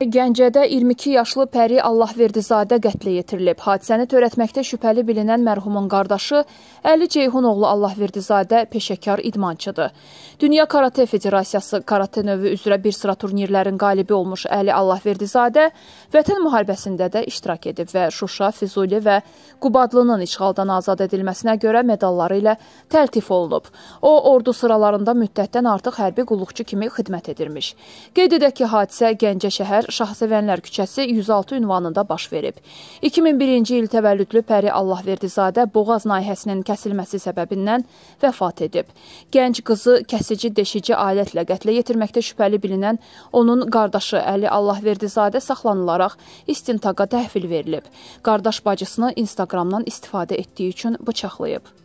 Gəncədə 22 yaşlı Pəri Allahverdizadə qətlə yetirilib. Hadisəni törətməkdə şübhəli bilinən mərhumun qardaşı Əli Ceyhunoğlu Allahverdizadə peşəkar idmançıdır. Dünya Karate Federasiyası karate növü üzrə bir sıra turnirlərin qalibi olmuş Əli Allahverdizadə vətən müharibəsində də iştirak edib və Şuşa, Füzuli və Qubadlının işğaldan azad edilməsinə görə medalları ilə təltif olunub. O, ordu sıralarında müddətdən artıq hərbi qulluqçu kimi xidmət edirmiş. Qeyd edək ki, hadisə Gəncə şəhər Şahsevənlər küçəsi 106 ünvanında baş verib. 2001-ci il təvəllüdlü Pəri Allahverdizadə boğaz nayihəsinin kəsilməsi səbəbindən vəfat edib. Gənc qızı kəsici deşici alətlə qətlə yetirməkdə şübhəli bilinən onun qardaşı Əli Allahverdizadə saxlanılaraq istintaqa təhvil verilib. Qardaş bacısını Instagramdan istifadə etdiyi üçün bıçaqlayıb.